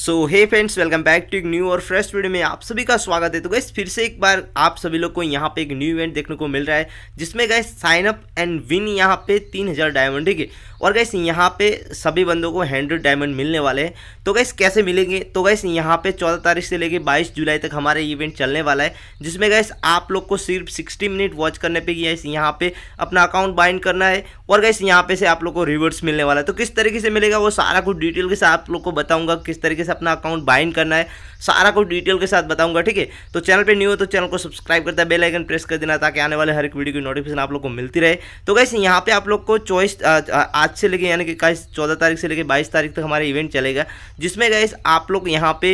so hey friends welcome back to एक new और fresh video में आप सभी का स्वागत है तो गैस फिर से एक बार आप सभी लोग को यहाँ पे एक न्यू इवेंट देखने को मिल रहा है जिसमें गए साइन अप एंड विन यहाँ पे तीन हज़ार डायमंड ठीक है और गैस यहाँ पे सभी बंदों को हैंड्रेड डायमंड मिलने वाले हैं तो गैस कैसे मिलेंगे तो गैस यहाँ पे चौदह तारीख से लेकर बाईस जुलाई तक हमारे इवेंट चलने वाला है जिसमें गैस आप लोग को सिर्फ सिक्सटी मिनट वॉच करने पर गैस यहाँ पे अपना अकाउंट बाइंड करना है और गैस यहाँ पे से आप लोग को रिवर्स मिलने वाला है तो किस तरीके से मिलेगा वो सारा कुछ डिटेल के साथ आप लोग को बताऊँगा किस तरीके तरीके से अपना अकाउंट बाइंड करना है सारा कुछ डिटेल के साथ बताऊंगा ठीक है तो चैनल पे न्यू हो तो चैनल को सब्सक्राइब करता है बेल आइकन प्रेस कर देना ताकि आने वाले हर एक वीडियो की नोटिफिकेशन आप लोग को मिलती रहे तो कैसे यहाँ पे आप लोग को चॉइस आज से लेके यानी कि कैसे चौदह तारीख से लेके बाईस तारीख तक हमारा इवेंट चलेगा जिसमें गैस आप लोग यहाँ पे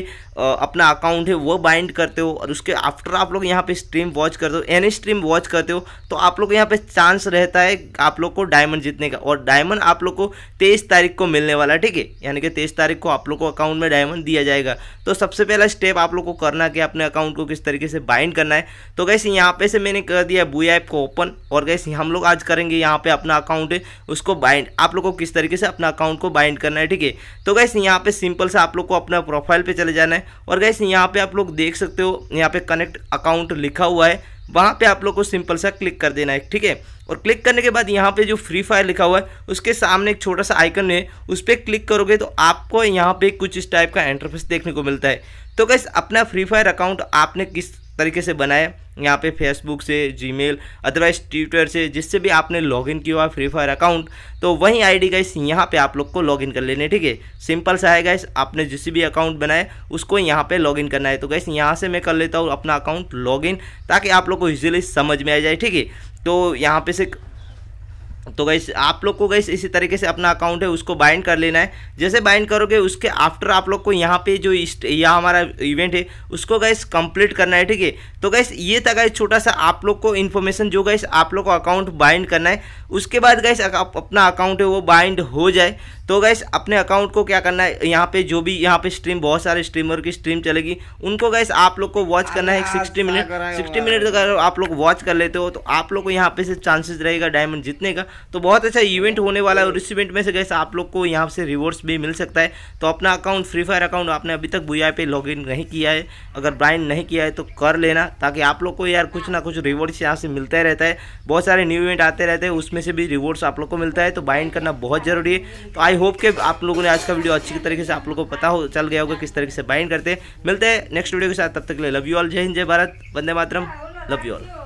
अपना अकाउंट है वो बाइंड करते हो और उसके आफ्टर आप लोग यहाँ पे स्ट्रीम वॉच करते हो एनी स्ट्रीम वॉच करते हो तो आप लोग यहाँ पे चांस रहता है आप लोग को डायमंड जीतने का और डायमंड आप लोग को तेईस तारीख को मिलने वाला है ठीक है यानी कि तेईस तारीख को आप लोग को अकाउंट में डायमंड दिया जाएगा तो सबसे पहला स्टेप आप लोग को करना कि अपने अकाउंट को किस तरीके से बाइंड करना है तो कैसे यहाँ पे से मैंने कर दिया बुआ ऐप को ओपन और कैसे हम लोग आज करेंगे यहाँ पे अपना अकाउंट है उसको बाइंड आप लोग को किस तरीके से अपना अकाउंट को बाइंड करना है ठीक है तो कैसे यहाँ पे सिंपल से आप लोग को अपना प्रोफाइल पर चले जाना है और कैसे यहाँ पे आप लोग देख सकते हो यहाँ पे कनेक्ट अकाउंट लिखा हुआ है वहाँ पे आप लोग को सिंपल सा क्लिक कर देना है ठीक है और क्लिक करने के बाद यहाँ पे जो फ्री फायर लिखा हुआ है उसके सामने एक छोटा सा आइकन है उस पर क्लिक करोगे तो आपको यहाँ पे कुछ इस टाइप का एंट्रफेस देखने को मिलता है तो कैसे अपना फ्री फायर अकाउंट आपने किस तरीके से बनाए यहाँ पे फेसबुक से जीमेल अदरवाइज ट्विटर से जिससे भी आपने लॉगिन किया हुआ फ्री फायर अकाउंट तो वही आईडी गाइस यहाँ पे आप लोग को लॉगिन कर लेने ठीक है सिंपल सा है गाइस आपने जिस भी अकाउंट बनाए उसको यहाँ पे लॉगिन करना है तो गाइस यहाँ से मैं कर लेता हूँ अपना अकाउंट लॉगिन ताकि आप लोग को ईजिली समझ में आ जाए ठीक है तो यहाँ पे से तो गैस आप लोग को गैस इसी तरीके से अपना अकाउंट है उसको बाइंड कर लेना है जैसे बाइंड करोगे उसके आफ्टर आप लोग को यहाँ पे जो यह हमारा इवेंट है उसको गैस कंप्लीट करना है ठीक है तो गैस ये था गई छोटा सा आप लोग को इन्फॉर्मेशन जो गैस आप लोग को अकाउंट बाइंड करना है उसके बाद गैस अपना अकाउंट है वो बाइंड हो जाए तो गैस अपने अकाउंट को क्या करना है यहाँ पे जो भी यहाँ पे स्ट्रीम बहुत सारे स्ट्रीमर की स्ट्रीम चलेगी उनको गैस आप लोग को वॉच करना है सिक्सटी मिनट सिक्सटी मिनट अगर आप लोग वॉच कर लेते हो तो आप लोग को यहाँ पे से चांसेस रहेगा डायमंड जीतने का तो बहुत अच्छा इवेंट होने वाला है और इस इवेंट में से गैस आप लोग को यहाँ से रिवॉर्ड्स भी मिल सकता है तो अपना अकाउंट फ्री फायर अकाउंट आपने अभी तक बुआई पे इन नहीं किया है अगर ब्राइन नहीं किया है तो कर लेना ताकि आप लोग को यार कुछ ना कुछ रिवॉर्ड्स यहाँ से मिलता रहता है बहुत सारे न्यू इवेंट आते रहते हैं उसमें से भी रिवॉर्ड्स आप लोग को मिलता है तो बाइंड करना बहुत ज़रूरी है तो आई होप के आप लोगों ने आज का वीडियो अच्छी तरीके से आप लोग को पता हो चल गया होगा किस तरीके से बाइंड करते हैं मिलते हैं नेक्स्ट वीडियो के साथ तब तक के लिए लव यू ऑल जय हिंद जय भारत वंदे मातरम लव यू ऑल